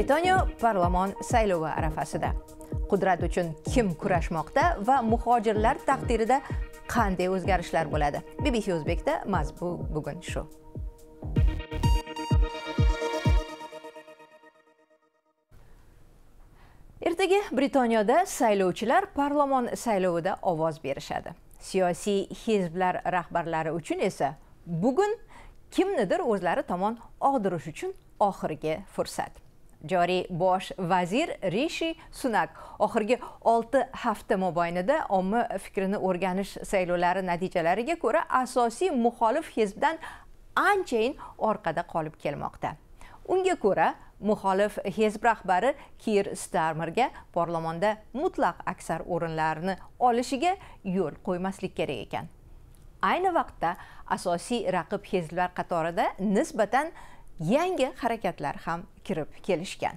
britaniya parlament saylovi arafasida qudrat uchun kim kurashmoqda va muhojirlar taqdirida qanday o'zgarishlar bo'ladi bbc o'zbekda mazbu bugun shu ertaga britaniyada saylovchilar parlament saylovida ovoz berishadi siyosiy hizblar rahbarlari uchun esa bugun kimnidir o'zlari tomon og'dirish uchun oxirgi fursat joriy bosh vazir rishi sunak oxirgi 6 hafta mobaynida omma fikrini o'rganish saylovlari natijalariga ko'ra asosiy muxolif hizbdan anchayin orqada qolib kelmoqda unga ko'ra muxolif hizb rahbari kir starmerga parlamentda mutlaq aksar o'rinlarni olishiga yo'l qo'ymaslik kerak ekan ayni vaqtda asosiy raqib hizblar qatorida nisbatan yangi harakatlar ham kirib kelishgan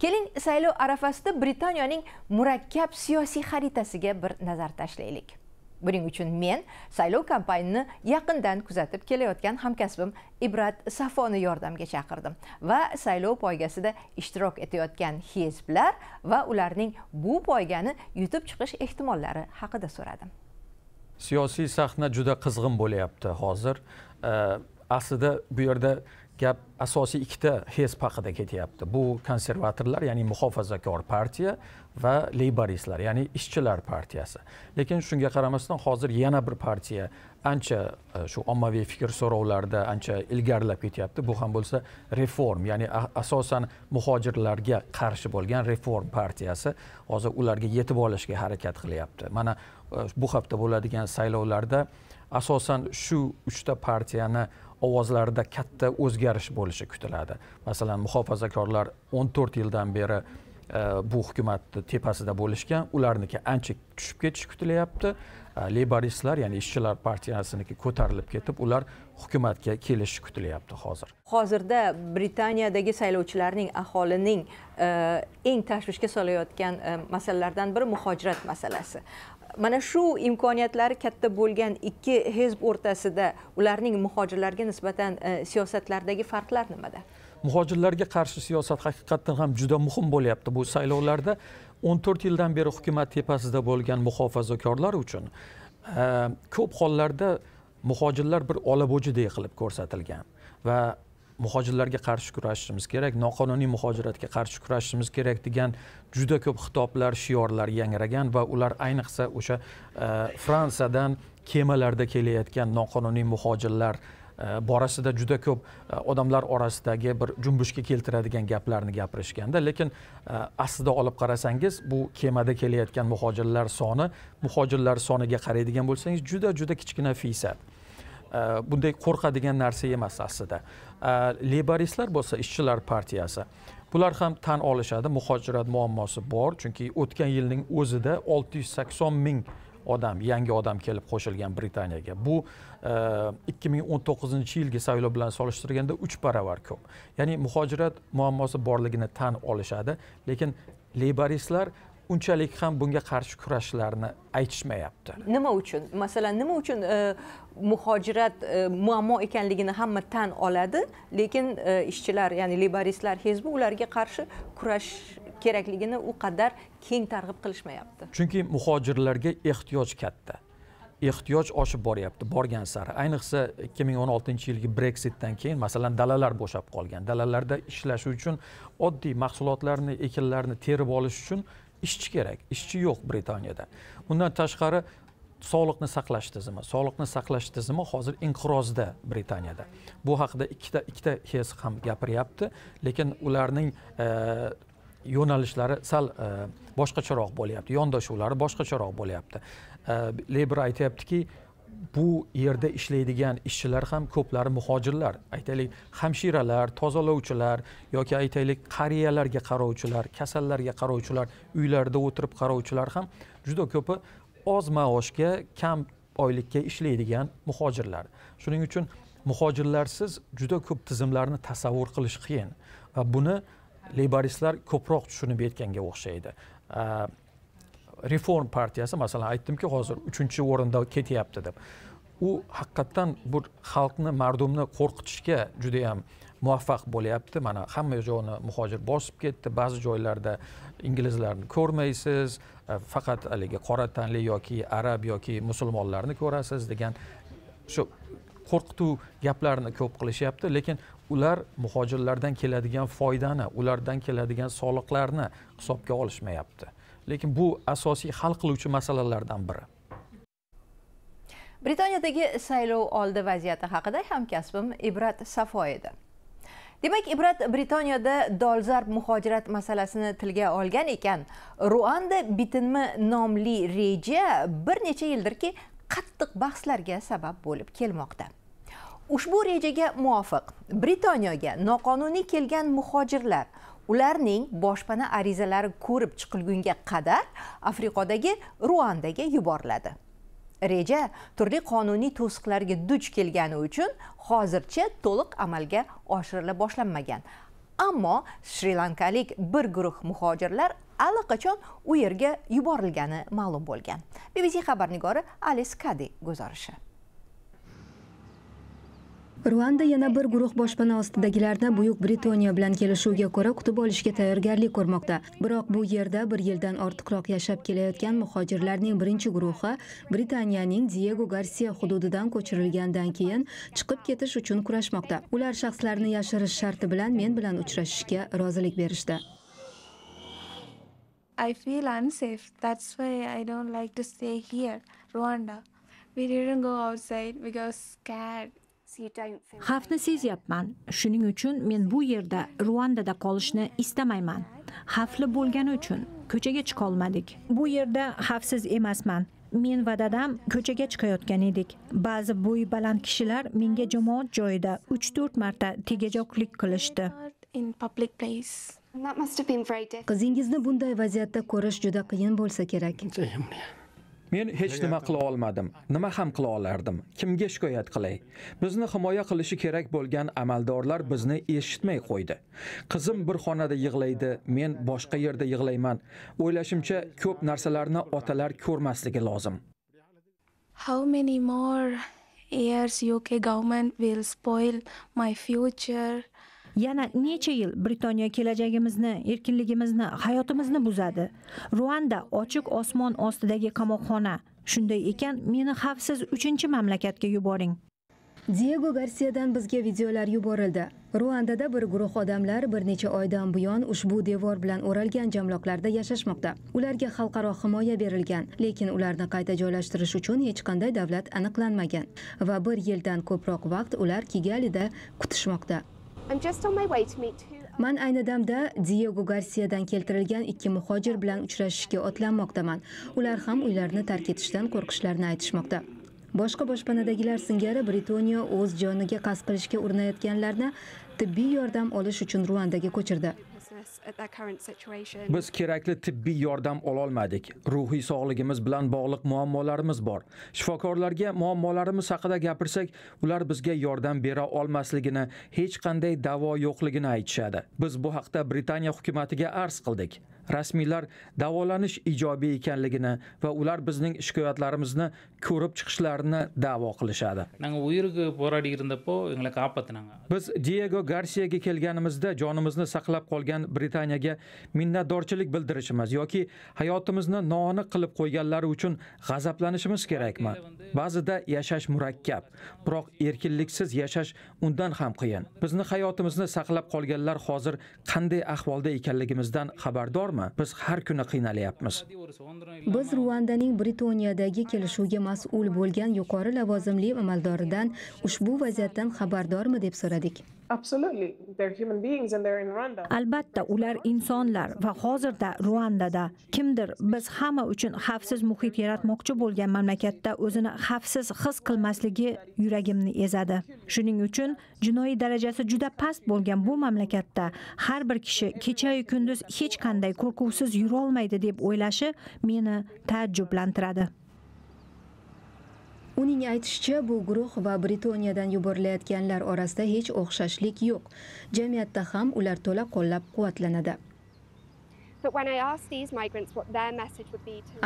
keling saylov arafasida britaniyaning murakkab siyosiy xaritasiga bir nazar tashlaylik buning uchun men saylov kampaniyani yaqindan kuzatib kelayotgan hamkasbim ibrat safoni yordamga chaqirdim va saylov poygasida ishtirok etayotgan hezblar va ularning bu poygani yutib chiqish ehtimollari haqida so'radim siyosiy sahna juda qizg'in bo'lyapti hozir aslida bu yerda gap asosiy ikkita hezb haqida ketyapti bu konservatorlar ya'ni muhofazakor partiya va leyboristlar ya'ni ishchilar partiyasi lekin shunga qaramasdan hozir yana bir partiya ancha e, shu ommaviy fikr so'rovlarida ancha ilgarilab ketyapti bu ham bo'lsa reform ya'ni asosan muhojirlarga qarshi bo'lgan reform partiyasi hozir ularga yetib olishga harakat qilyapti mana e, bu hafta bo'ladigan saylovlarda asosan shu uchta partiyani ovozlarida katta o'zgarish bo'lishi kutiladi masalan muhofazakorlar o'n to'rt yildan beri e, bu hukumatni tepasida bo'lishgan ularniki ancha tushib ketishi kutilyapti e, leyboristlar ya'ni ishchilar partiyasiniki ko'tarilib ketib ular hukumatga kelishi kutilyapti hozir hozirda britaniyadagi saylovchilarning aholining e, eng tashvishga solayotgan masalalardan biri muhojirat masalasi mana shu imkoniyatlari katta bo'lgan ikki hezb o'rtasida ularning muhojirlarga nisbatan e, siyosatlardagi farqlar nimada muhojirlarga qarshi siyosat haqiqatdan ham juda muhim bo'lyapti bu saylovlarda o'n to'rt yildan beri hukumat tepasida bo'lgan muhofazakorlar uchun e, ko'p hollarda muhojirlar bir olabo'jiday qilib ko'rsatilgan va muhojirlarga qarshi kurashishimiz kerak noqonuniy muhojiratga qarshi kurashishimiz kerak degan juda ko'p xitoblar shiorlar yangragan va ular ayniqsa o'sha e, fransiyadan kemalarda kelayotgan noqonuniy muhojirlar e, borasida juda ko'p e, odamlar orasidagi bir jumbushga keltiradigan gaplarni gapirishganda lekin aslida olib qarasangiz bu kemada kelayotgan muhojirlar soni muhojirlar soniga qaraydigan bo'lsangiz juda juda kichkina feysad Э, bunday qo'rqadigan narsa emas aslida э, leboristlar bo'lsa ishchilar partiyasi bular ham tan olishadi muhojirat muammosi bor chunki o'tgan yilning o'zida olti yuz sakson ming odam yangi odam kelib qo'shilgan britaniyaga bu e, ikki ming o'n to'qqizinchi yilgi saylov bilan solishtirganda uch baravar ko'p ya'ni muhojirat muammosi borligini tan olishadi lekin leyboristlar unchalik ham bunga qarshi kurashishlarini aytishmayapti nima uchun masalan nima uchun e, muhojirat e, muammo ekanligini hamma tan oladi lekin e, ishchilar ya'ni leboristlar hezbi ularga qarshi kurash kerakligini u qadar keng targ'ib qilishmayapti chunki muhojirlarga ehtiyoj katta ehtiyoj oshib boryapti borgan sari ayniqsa ikki ming o'n oltinchi yilgi brexitdan keyin masalan dalalar bo'shab qolgan dalalarda ishlash uchun oddiy mahsulotlarni ekinlarni terib olish uchun ishchi kerak ishchi yo'q britaniyada undan tashqari sog'liqni saqlash tizimi sog'liqni saqlash tizimi hozir inqirozda britaniyada bu haqida ikkita ikkita hes ham gapiryapti lekin ularning e, yo'nalishlari sal e, boshqacharoq bo'lyapti yondashuvlari boshqacharoq bo'lyapti e, leber aytyaptiki bu yerda ishlaydigan ishchilar ham ko'plari muhojirlar aytaylik hamshiralar tozalovchilar yoki aytaylik qariyalarga qarovchilar kasallarga qarovchilar uylarda o'tirib qarovchilar ham juda ko'pi oz maoshga kam oylikka ishlaydigan muhojirlar shuning uchun muhojirlarsiz juda ko'p tizimlarni tasavvur qilish qiyin va buni leyboristlar ko'proq tushunib yetganga o'xshaydi reform partiyasi masalan aytdimki hozir uchinchi o'rinda ketyapti deb u haqiqatdan bu xalqni mardumni qo'rqitishga judayam muvaffaq bo'lyapti mana hamma joyni muhojir bosib ketdi ba'zi joylarda inglizlarni ko'rmaysiz e, faqat haligi qora tanli yoki arab yoki musulmonlarni ko'rasiz degan shu qo'rqituv gaplarni ko'p qilishyapti lekin ular muhojirlardan keladigan foydani ulardan keladigan soliqlarni hisobga olishmayapti lekin bu asosiy hal qiluvchi masalalardan biri britaniyadagi saylov oldi vaziyati haqida hamkasbim ibrat safo edi demak ibrat britaniyada dolzarb muhojirat masalasini tilga olgan ekan ruanda bitinmi nomli reja bir necha yildirki qattiq bahslarga sabab bo'lib kelmoqda ushbu rejaga muvofiq britaniyaga noqonuniy kelgan muhojirlar ularning boshpana arizalari ko'rib chiqilgunga qadar afriqodagi ruandaga yuboriladi reja turli qonuniy to'siqlarga duch kelgani uchun hozircha to'liq amalga oshirila boshlanmagan ammo shri lankalik bir guruh muhojirlar allaqachon u yerga yuborilgani ma'lum bo'lgan bbc xabar nigori alis kadi guzorishi ruanda yana bir guruh boshpana ostidagilarni buyuk britaniya bilan kelishuvga ko'ra kutib olishga tayyorgarlik ko'rmoqda biroq bu yerda bir yildan ortiqroq yashab kelayotgan muhojirlarning birinchi guruhi britaniyaning diego garsiya hududidan ko'chirilgandan keyin chiqib ketish uchun kurashmoqda ular shaxslarini yashirish sharti bilan men bilan uchrashishga rozilik berishdi I feel unsafe. That's why I don't like to stay here, Rwanda. We didn't go outside because scared. xavfni sezyapman shuning uchun men bu yerda ruandada qolishni istamayman xavfli bo'lgani uchun ko'chaga chiqa olmadik bu yerda xavfsiz emasman men va dadam ko'chaga chiqayotgan edik ba'zi bo'yi baland kishilar menga jamoat joyida 3-4 marta tegajoqlik qilishdi qizingizni bunday vaziyatda ko'rish juda qiyin bo'lsa kerak men hech nima qila olmadim nima ham qila olardim kimga shikoyat qilay bizni himoya qilishi kerak bo'lgan amaldorlar bizni eshitmay qo'ydi qizim bir xonada yig'laydi men boshqa yerda yig'layman o'ylashimcha ko'p narsalarni otalar ko'rmasligi lozim how many more years uk government will spoil my future yana necha yil Britaniya kelajagimizni, erkinligimizni, hayotimizni buzadi. Ruanda ochiq osmon ostidagi qamoqxona. Shunday ekan, meni xavfsiz 3-mamlakatga yuboring. Diego Garsiyadan bizga videolar yuborildi. Ruandada bir guruh odamlar bir necha oydan buyon ushbu devor bilan o'ralgan jamloqlarda yashashmoqda. Ularga xalqaro himoya berilgan, lekin ularni qayta joylashtirish uchun hech qanday davlat aniqlanmagan va bir yildan ko'proq vaqt ular Kigalida kutishmoqda. man ayni damda diego garsiyadan keltirilgan ikki muhojir bilan uchrashishga otlanmoqdaman ular ham uylarini tark etishdan qo'rqishlarini aytishmoqda boshqa boshpanadagilar singari britaniya o'z joniga qasd qilishga urinayotganlarni tibbiy yordam olish uchun ruandaga ko'chirdi biz kerakli tibbiy yordam ololmadik ruhiy sog'ligimiz bilan bog'liq muammolarimiz bor shifokorlarga muammolarimiz haqida gapirsak ular bizga yordam bera olmasligini hech qanday davo yo'qligini aytishadi biz bu haqda britaniya hukumatiga arz qildik rasmiylar davolanish ijobiy ekanligini va ular bizning shikoyatlarimizni ko'rib chiqishlarini da'vo qilishadi biz diego garsiyaga kelganimizda jonimizni saqlab qolgan britaniyaga minnatdorchilik bildirishimiz yoki hayotimizni noaniq qilib qo'yganlari uchun g'azablanishimiz kerakmi ba'zida yashash murakkab biroq erkinliksiz yashash undan ham qiyin bizni hayotimizni saqlab qolganlar hozir qanday ahvolda ekanligimizdan xabardormi bormi biz har kuni qiynalyapmiz biz ruandaning britaniyadagi kelishuvga mas'ul bo'lgan yuqori lavozimli amaldoridan ushbu vaziyatdan xabardormi deb so'radik albatta ular insonlar va hozirda ruandada kimdir biz hamma uchun xavfsiz muhit yaratmoqchi bo'lgan mamlakatda o'zini xavfsiz his qilmasligi yuragimni ezadi shuning uchun jinoiy darajasi juda past bo'lgan bu mamlakatda har bir kishi kechayu kunduz hech qanday qo'rquvsiz yurolmaydi deb o'ylashi meni taajjublantiradi uning aytishicha bu guruh va britaniyadan yuborilayotganlar orasida hech o'xshashlik yo'q jamiyatda ham ular to'la qo'llab quvvatlanadi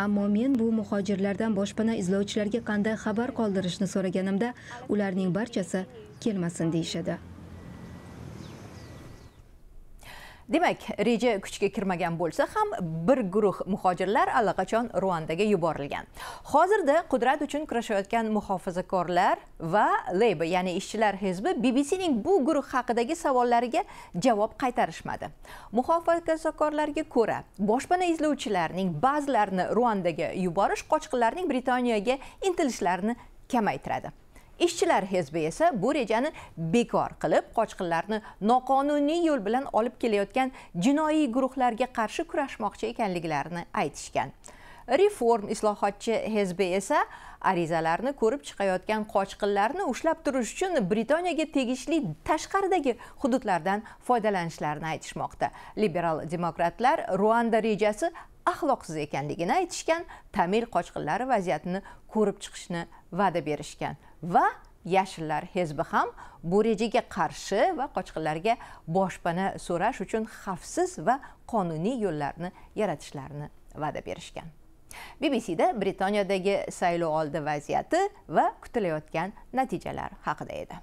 ammo men bu muhojirlardan boshpana izlovchilarga qanday xabar qoldirishni so'raganimda ularning barchasi kelmasin deyishadi demak reja kuchga kirmagan bo'lsa ham bir guruh muhojirlar allaqachon ruandaga yuborilgan hozirda qudrat uchun kurashayotgan muhofazakorlar va leyba ya'ni ishchilar hizbi ning bu guruh haqidagi savollariga javob qaytarishmadi muhofazakorlarga ko'ra boshpana izlovchilarning ba'zilarini ruandaga yuborish qochqinlarning britaniyaga intilishlarini kamaytiradi ishchilar hezbi esa bu rejani bekor qilib qochqinlarni noqonuniy yo'l bilan olib kelayotgan jinoiy guruhlarga qarshi kurashmoqchi ekanliklarini aytishgan reform islohotchi hezbi esa arizalarni ko'rib chiqayotgan qochqinlarni ushlab turish uchun britaniyaga tegishli tashqaridagi hududlardan foydalanishlarini aytishmoqda liberal demokratlar ruanda rejasi axloqsiz ekanligini aytishgan tamil qochqinlari vaziyatini ko'rib chiqishni va'da berishgan va yashillar hezbi ham bu rejaga qarshi va qochqinlarga boshpana so'rash uchun xavfsiz va qonuniy yo'llarni yaratishlarini va'da berishgan bbcda britaniyadagi oldi vaziyati va kutilayotgan natijalar haqida edi